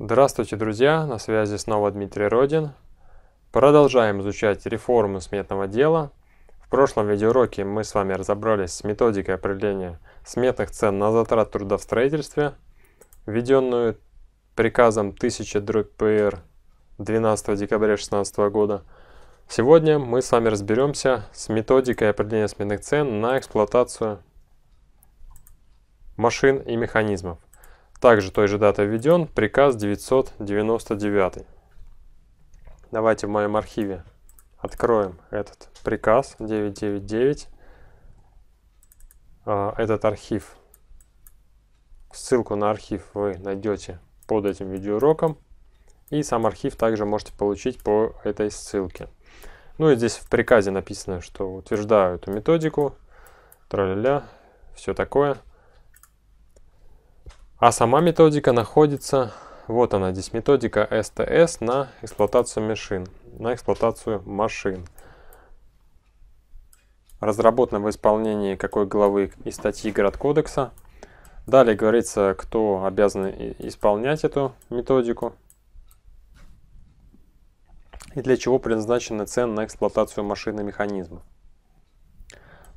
Здравствуйте, друзья! На связи снова Дмитрий Родин. Продолжаем изучать реформу сметного дела. В прошлом видеоуроке мы с вами разобрались с методикой определения сметных цен на затрат труда в строительстве, введенную приказом 1000 ПР 12 декабря 2016 года. Сегодня мы с вами разберемся с методикой определения сметных цен на эксплуатацию машин и механизмов. Также той же даты введен приказ 999. Давайте в моем архиве откроем этот приказ 999. А, этот архив, ссылку на архив вы найдете под этим видеоуроком. И сам архив также можете получить по этой ссылке. Ну и здесь в приказе написано, что утверждаю эту методику, тра ля все такое. А сама методика находится, вот она здесь, методика СТС на эксплуатацию машин. На эксплуатацию машин. Разработана в исполнении какой главы и статьи Городкодекса. Далее говорится, кто обязан исполнять эту методику и для чего предназначены цены на эксплуатацию машины и механизмов.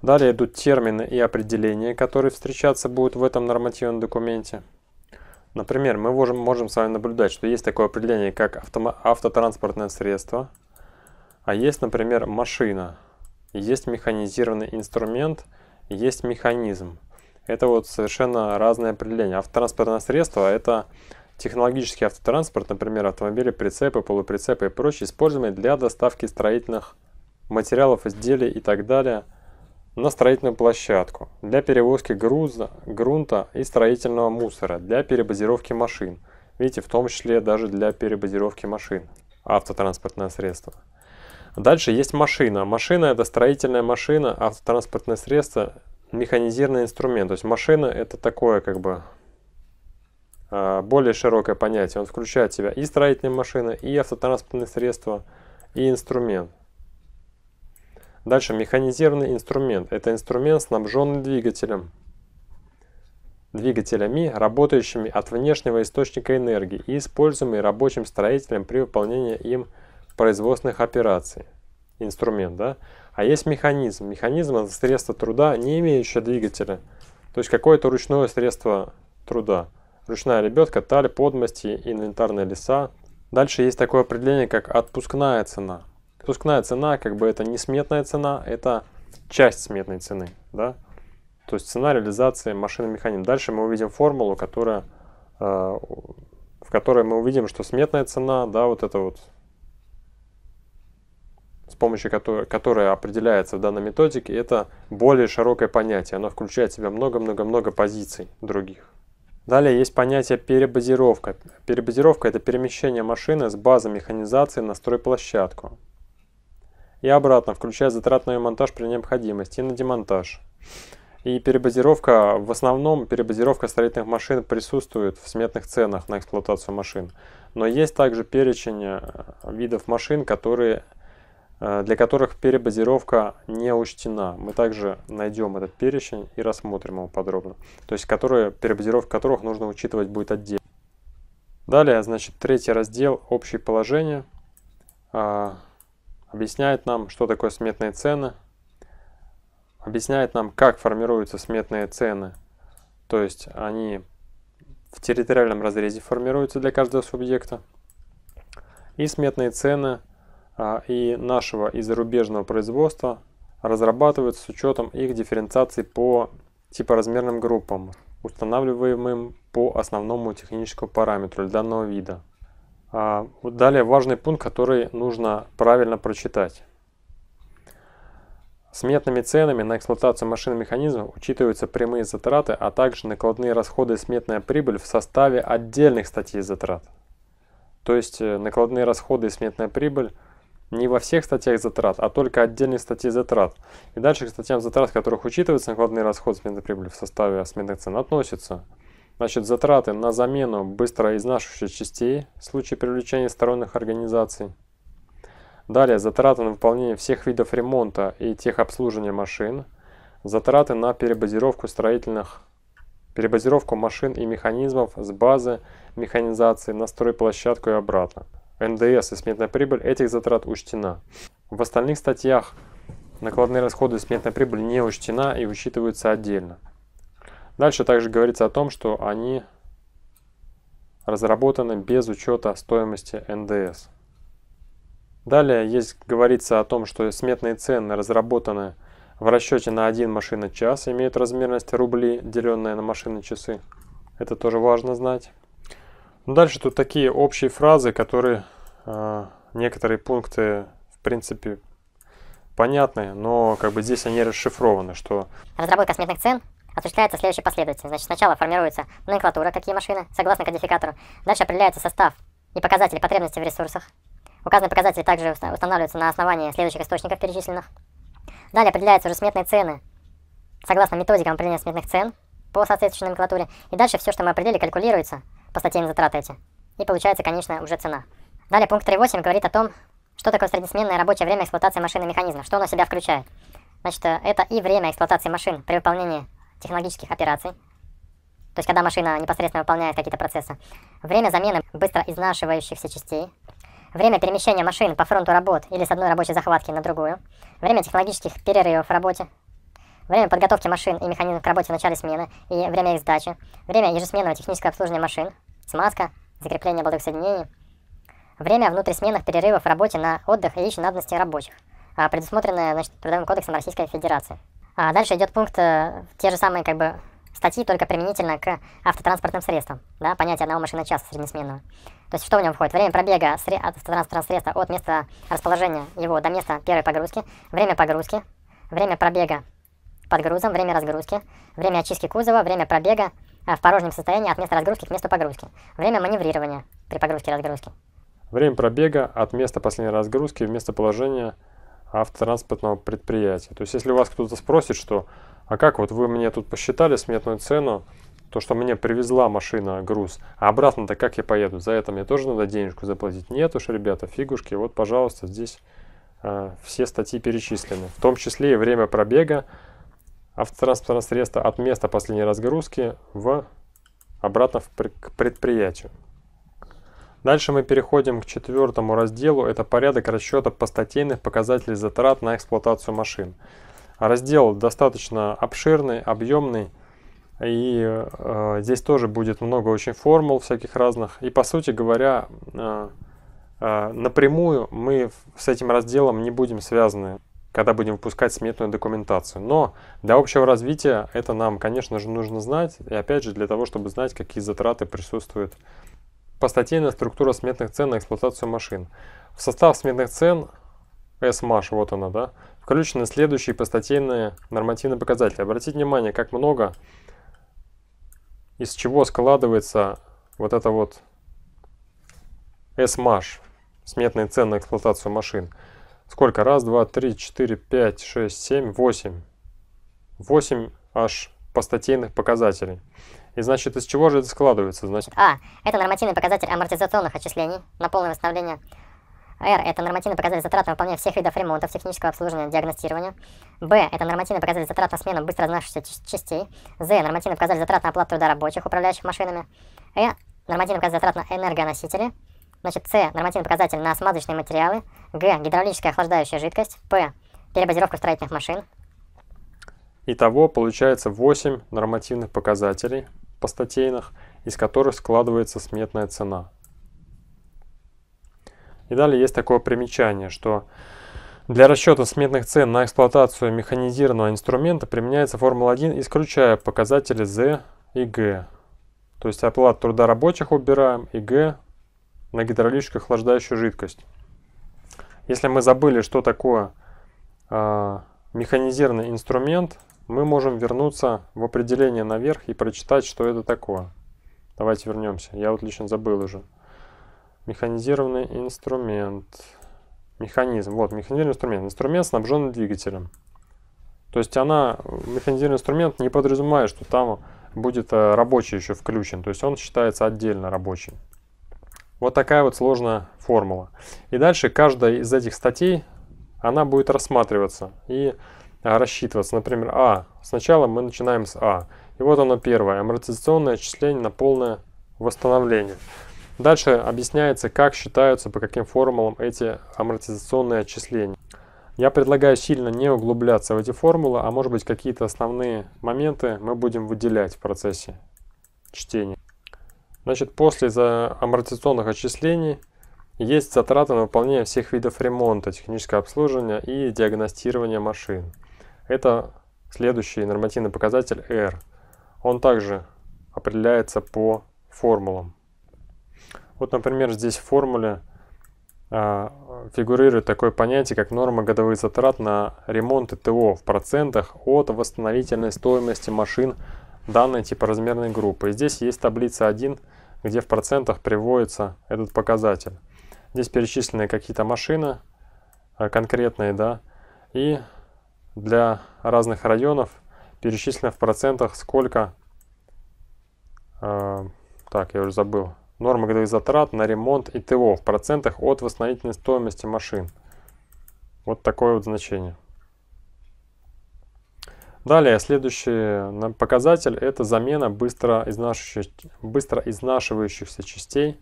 Далее идут термины и определения, которые встречаться будут в этом нормативном документе. Например, мы можем, можем с вами наблюдать, что есть такое определение, как автома автотранспортное средство, а есть, например, машина, есть механизированный инструмент, есть механизм. Это вот совершенно разные определения. Автотранспортное средство – это технологический автотранспорт, например, автомобили, прицепы, полуприцепы и прочее, используемые для доставки строительных материалов, изделий и так далее – на строительную площадку для перевозки груза, грунта и строительного мусора, для перебазировки машин. Видите, в том числе даже для перебазировки машин, автотранспортное средство. Дальше есть машина. Машина это строительная машина, автотранспортное средство, механизированный инструмент. То есть машина это такое как бы а, более широкое понятие. Он включает в себя и строительные машины, и автотранспортные средства, и инструмент. Дальше механизированный инструмент. Это инструмент, снабженный двигателем, двигателями, работающими от внешнего источника энергии и используемый рабочим строителем при выполнении им производственных операций. Инструмент, да? А есть механизм. Механизм – это средство труда, не имеющее двигателя. То есть какое-то ручное средство труда. Ручная лебедка, таль, подмости, инвентарные леса. Дальше есть такое определение, как отпускная цена – Отпускная цена, как бы это не сметная цена, это часть сметной цены, да? То есть цена реализации машины механизм. Дальше мы увидим формулу, которая, э, в которой мы увидим, что сметная цена, да, вот это вот, с помощью которой, которая определяется в данной методике, это более широкое понятие. Оно включает в себя много-много-много позиций других. Далее есть понятие перебазировка. Перебазировка – это перемещение машины с базы механизации на стройплощадку и обратно, включая затратный монтаж при необходимости и на демонтаж. И перебазировка, в основном перебазировка строительных машин присутствует в сметных ценах на эксплуатацию машин. Но есть также перечень э, видов машин, которые, э, для которых перебазировка не учтена. Мы также найдем этот перечень и рассмотрим его подробно. То есть которые, перебазировка которых нужно учитывать будет отдельно. Далее, значит, третий раздел «Общие положения». А, объясняет нам, что такое сметные цены, объясняет нам, как формируются сметные цены, то есть они в территориальном разрезе формируются для каждого субъекта, и сметные цены а, и нашего и зарубежного производства разрабатываются с учетом их дифференциации по типоразмерным группам, устанавливаемым по основному техническому параметру для данного вида – а, далее важный пункт, который нужно правильно прочитать. Сметными ценами на эксплуатацию машин и механизмов учитываются прямые затраты, а также накладные расходы и сметная прибыль в составе отдельных статей затрат. То есть э, накладные расходы и сметная прибыль не во всех статьях затрат, а только отдельные статьи затрат. И дальше к статьям затрат, в которых учитываются накладные расходы смены прибыли в составе сметных цен, относятся Значит, затраты на замену быстро изнашивающихся частей в случае привлечения сторонних организаций. Далее, затраты на выполнение всех видов ремонта и техобслуживания машин. Затраты на перебазировку строительных перебазировку машин и механизмов с базы механизации на стройплощадку и обратно. НДС и сметная прибыль этих затрат учтена. В остальных статьях накладные расходы и сметная прибыль не учтена и учитываются отдельно. Дальше также говорится о том, что они разработаны без учета стоимости НДС. Далее есть, говорится о том, что сметные цены разработаны в расчете на один машиночас, имеют размерность рубли, деленное на машины часы. Это тоже важно знать. Ну, дальше тут такие общие фразы, которые э, некоторые пункты в принципе понятны, но как бы здесь они расшифрованы, что... Разработка сметных цен осуществляется следующая последовательность. Значит, сначала формируется номенклатура, какие машины, согласно кодификатору. Дальше определяется состав и показатели потребности в ресурсах. Указанные показатели также устанавливаются на основании следующих источников перечисленных. Далее определяются уже сметные цены, согласно методикам определения сметных цен по соответствующей номенклатуре. И дальше все, что мы определили, калькулируется по статейным затраты эти. И получается, конечная уже цена. Далее пункт 3.8 говорит о том, что такое среднесменное рабочее время эксплуатации машины и механизмов, что оно себя включает. Значит, э, это и время эксплуатации машин при выполнении технологических операций, то есть когда машина непосредственно выполняет какие-то процессы, время замены быстро изнашивающихся частей, время перемещения машин по фронту работ или с одной рабочей захватки на другую, время технологических перерывов в работе, время подготовки машин и механизмов к работе в начале смены и время их сдачи, время ежесменного технического обслуживания машин, смазка, закрепление болтовых соединений, время внутрисменных перерывов в работе на отдых и личные надобности рабочих, а предусмотренное значит, Трудовым кодексом Российской Федерации. А дальше идет пункт, э, те же самые как бы статьи, только применительно к автотранспортным средствам, да, понятие одного машины час среднесменного. То есть что в нем входит? Время пробега сре- от автотранспортного средства от места расположения его до места первой погрузки, время погрузки, время пробега под грузом, время разгрузки, время очистки кузова, время пробега э, в порожнем состоянии от места разгрузки к месту погрузки, время маневрирования при погрузке и разгрузке. Время пробега от места последней разгрузки в место положения автотранспортного предприятия. То есть, если у вас кто-то спросит, что «А как вот вы мне тут посчитали сметную цену, то, что мне привезла машина груз, а обратно-то как я поеду? За это мне тоже надо денежку заплатить?» Нет уж, ребята, фигушки, вот, пожалуйста, здесь э, все статьи перечислены, в том числе и время пробега автотранспортного средства от места последней разгрузки в обратно в, к предприятию. Дальше мы переходим к четвертому разделу, это порядок расчета постатейных показателей затрат на эксплуатацию машин. Раздел достаточно обширный, объемный, и э, здесь тоже будет много очень формул всяких разных. И по сути говоря, э, э, напрямую мы с этим разделом не будем связаны когда будем выпускать сметную документацию. Но для общего развития это нам, конечно же, нужно знать. И опять же, для того, чтобы знать, какие затраты присутствуют Постатейная структура сметных цен на эксплуатацию машин. В состав сметных цен s вот она, да, включены следующие постатейные нормативные показатели. Обратите внимание, как много, из чего складывается вот это вот s сметные цены на эксплуатацию машин. Сколько? Раз, два, три, четыре, пять, шесть, семь, восемь. Восемь аж постатейных показателей. И значит, из чего же это складывается? Значит... А, это нормативный показатель амортизационных отчислений на полное восстановление. Р это нормативный показатель затрат на выполнение всех видов ремонтов, технического обслуживания, диагностирования. Б это нормативный показатель затрат на смену быстро разносящихся частей. З нормативный показатель затрат на оплату труда рабочих, управляющих машинами. Э нормативный показатель затрат на энергоносители. Значит, С – нормативный показатель на смазочные материалы. Г – гидравлическая охлаждающая жидкость. П – перебазировка строительных машин. Итого получается 8 нормативных показателей – по постатейных, из которых складывается сметная цена. И далее есть такое примечание, что для расчета сметных цен на эксплуатацию механизированного инструмента применяется Формула-1, исключая показатели Z и G. То есть оплат труда рабочих убираем и Г на гидравлическую охлаждающую жидкость. Если мы забыли, что такое э, механизированный инструмент, мы можем вернуться в определение наверх и прочитать, что это такое. Давайте вернемся. Я вот лично забыл уже. Механизированный инструмент. Механизм. Вот, механизированный инструмент. Инструмент, снабженный двигателем. То есть она, механизированный инструмент не подразумевает, что там будет э, рабочий еще включен. То есть он считается отдельно рабочим. Вот такая вот сложная формула. И дальше каждая из этих статей, она будет рассматриваться. И Э, рассчитываться. Например, А. Сначала мы начинаем с А. И вот оно первое. Амортизационное отчисление на полное восстановление. Дальше объясняется, как считаются, по каким формулам эти амортизационные отчисления. Я предлагаю сильно не углубляться в эти формулы, а может быть какие-то основные моменты мы будем выделять в процессе чтения. Значит, после амортизационных отчислений есть затраты на выполнение всех видов ремонта, технического обслуживания и диагностирования машин. Это следующий нормативный показатель R. Он также определяется по формулам. Вот, например, здесь в формуле а, фигурирует такое понятие, как норма годовых затрат на ремонт и ТО в процентах от восстановительной стоимости машин данной типоразмерной группы. И здесь есть таблица 1, где в процентах приводится этот показатель. Здесь перечислены какие-то машины а, конкретные, да, и для разных районов перечислено в процентах, сколько, э, так, я уже забыл, норма годовых затрат на ремонт и ТО в процентах от восстановительной стоимости машин. Вот такое вот значение. Далее, следующий э, показатель – это замена быстро, изнашивающих, быстро изнашивающихся частей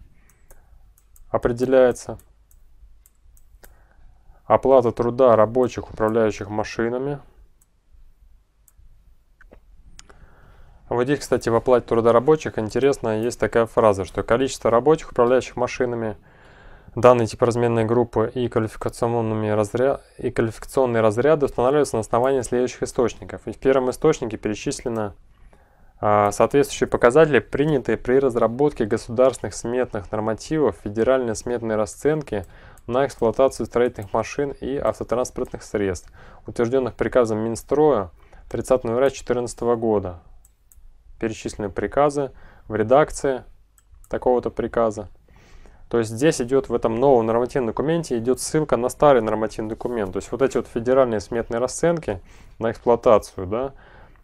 определяется. Оплата труда рабочих, управляющих машинами. Вот здесь, кстати, в оплате труда рабочих интересно, есть такая фраза, что количество рабочих, управляющих машинами, данные типа разменной группы и, квалификационными разря... и квалификационные разряды устанавливаются на основании следующих источников. И в первом источнике перечислено а, соответствующие показатели, принятые при разработке государственных сметных нормативов, федеральной сметной расценки – на эксплуатацию строительных машин и автотранспортных средств, утвержденных приказом Минстроя 30 января 2014 года. Перечислены приказы в редакции такого-то приказа. То есть здесь идет в этом новом нормативном документе идет ссылка на старый нормативный документ. То есть вот эти вот федеральные сметные расценки на эксплуатацию, да,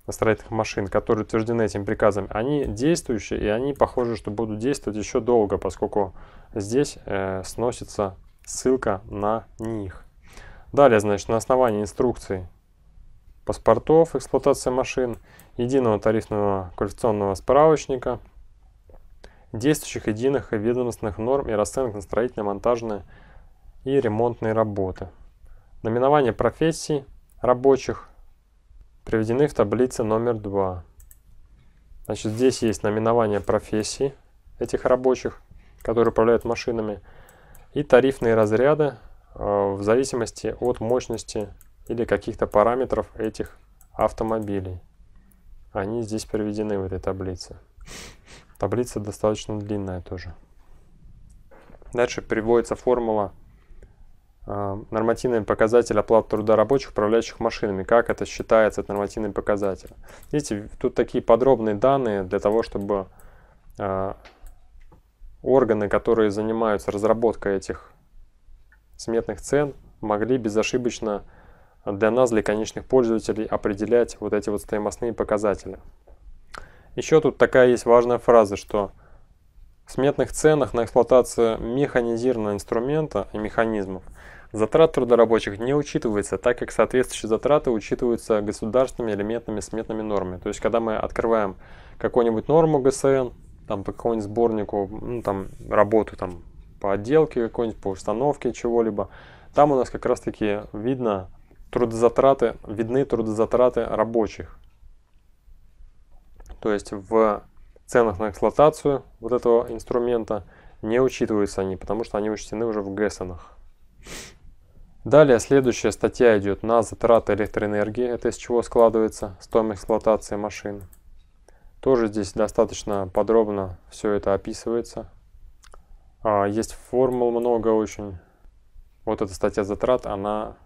на строительных машин, которые утверждены этим приказом, они действующие и они похоже, что будут действовать еще долго, поскольку здесь э, сносится ссылка на них. Далее, значит, на основании инструкции паспортов эксплуатации машин, единого тарифного квалификационного справочника, действующих единых и ведомственных норм и расценок на строительно-монтажные и ремонтные работы. Наименование профессий рабочих приведены в таблице номер 2. Значит, здесь есть наименование профессий этих рабочих, которые управляют машинами и тарифные разряды э, в зависимости от мощности или каких-то параметров этих автомобилей. Они здесь приведены в этой таблице. Таблица достаточно длинная тоже. Дальше приводится формула э, нормативный показатель оплаты труда рабочих, управляющих машинами. Как это считается, этот нормативный показатель. Видите, тут такие подробные данные для того, чтобы э, органы, которые занимаются разработкой этих сметных цен, могли безошибочно для нас, для конечных пользователей, определять вот эти вот стоимостные показатели. Еще тут такая есть важная фраза, что в сметных ценах на эксплуатацию механизированного инструмента и механизмов затрат труда рабочих не учитывается, так как соответствующие затраты учитываются государственными элементными сметными нормами. То есть, когда мы открываем какую-нибудь норму ГСН, там по какому-нибудь сборнику, ну, там, работу там по отделке какой-нибудь, по установке чего-либо. Там у нас как раз-таки видно трудозатраты, видны трудозатраты рабочих. То есть в ценах на эксплуатацию вот этого инструмента не учитываются они, потому что они учтены уже в ГЭСонах. Далее следующая статья идет на затраты электроэнергии, это из чего складывается стоимость эксплуатации машины. Тоже здесь достаточно подробно все это описывается. А, есть формул много очень. Вот эта статья затрат, она,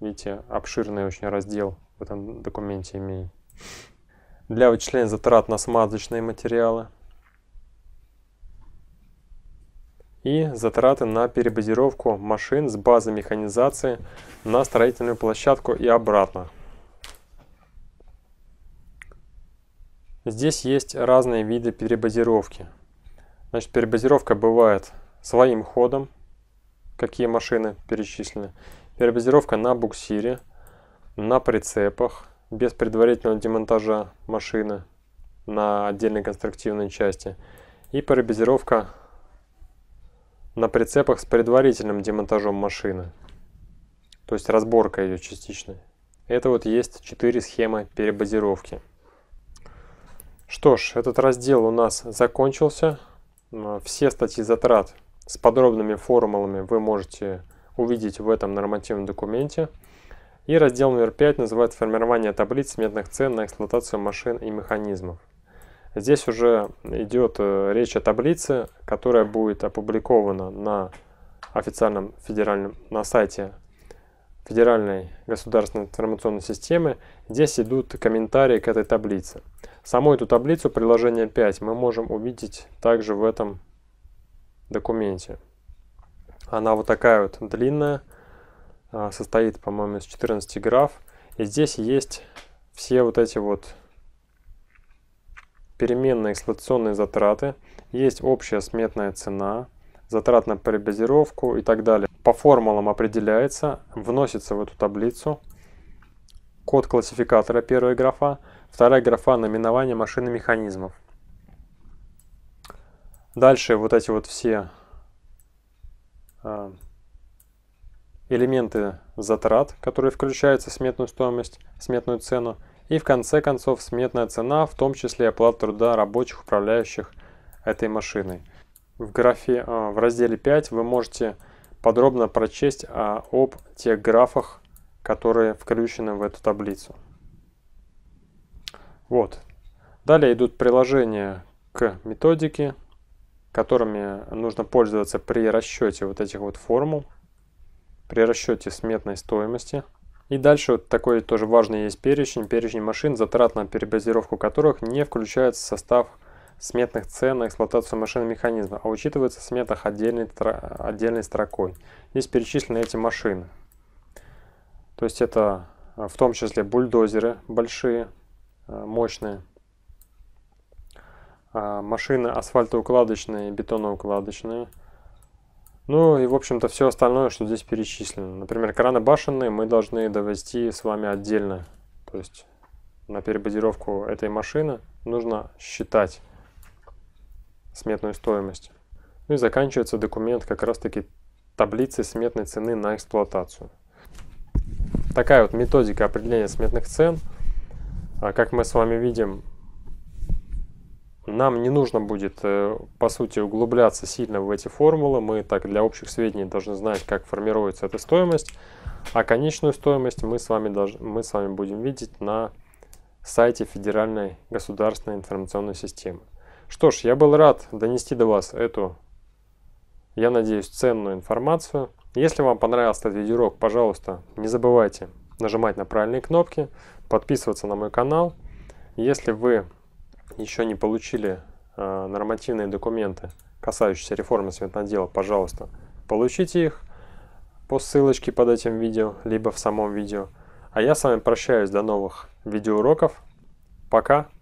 видите, обширный очень раздел в этом документе имеет. Для вычисления затрат на смазочные материалы. И затраты на перебазировку машин с базы механизации на строительную площадку и обратно. Здесь есть разные виды перебазировки. Значит, перебазировка бывает своим ходом, какие машины перечислены. Перебазировка на буксире, на прицепах, без предварительного демонтажа машины на отдельной конструктивной части. И перебазировка на прицепах с предварительным демонтажом машины. То есть разборка ее частичной. Это вот есть четыре схемы перебазировки. Что ж, этот раздел у нас закончился. Все статьи затрат с подробными формулами вы можете увидеть в этом нормативном документе. И раздел номер 5 называется «Формирование таблиц сметных цен на эксплуатацию машин и механизмов». Здесь уже идет э, речь о таблице, которая будет опубликована на официальном федеральном на сайте Федеральной государственной информационной системы, здесь идут комментарии к этой таблице. Саму эту таблицу, приложение 5, мы можем увидеть также в этом документе. Она вот такая вот длинная, а, состоит, по-моему, из 14 граф. И здесь есть все вот эти вот переменные эксплуатационные затраты, есть общая сметная цена, затрат на перебазировку и так далее по формулам определяется, вносится в эту таблицу код классификатора первая графа, вторая графа наименование машины механизмов. Дальше вот эти вот все а, элементы затрат, которые включаются сметную стоимость, сметную цену, и в конце концов сметная цена, в том числе оплата труда рабочих, управляющих этой машиной. В графе, а, в разделе 5 вы можете подробно прочесть а, об тех графах, которые включены в эту таблицу. Вот. Далее идут приложения к методике, которыми нужно пользоваться при расчете вот этих вот формул, при расчете сметной стоимости. И дальше вот такой тоже важный есть перечень, перечень машин, затрат на перебазировку которых не включается в состав сметных цен на эксплуатацию машин и механизмов, а учитывается в сметах отдельной, отдельной строкой. Здесь перечислены эти машины. То есть это э, в том числе бульдозеры большие, э, мощные, а, машины асфальтоукладочные, бетоноукладочные. Ну и, в общем-то, все остальное, что здесь перечислено. Например, краны башенные мы должны довести с вами отдельно. То есть на перебазировку этой машины нужно считать сметную стоимость. Ну и заканчивается документ как раз-таки таблицей сметной цены на эксплуатацию. Такая вот методика определения сметных цен. А как мы с вами видим, нам не нужно будет, э, по сути, углубляться сильно в эти формулы. Мы так для общих сведений должны знать, как формируется эта стоимость. А конечную стоимость мы с вами, долж... мы с вами будем видеть на сайте Федеральной государственной информационной системы. Что ж, я был рад донести до вас эту, я надеюсь, ценную информацию. Если вам понравился этот видеоурок, пожалуйста, не забывайте нажимать на правильные кнопки, подписываться на мой канал. Если вы еще не получили э, нормативные документы, касающиеся реформы светнодела, пожалуйста, получите их по ссылочке под этим видео, либо в самом видео. А я с вами прощаюсь до новых видеоуроков. Пока!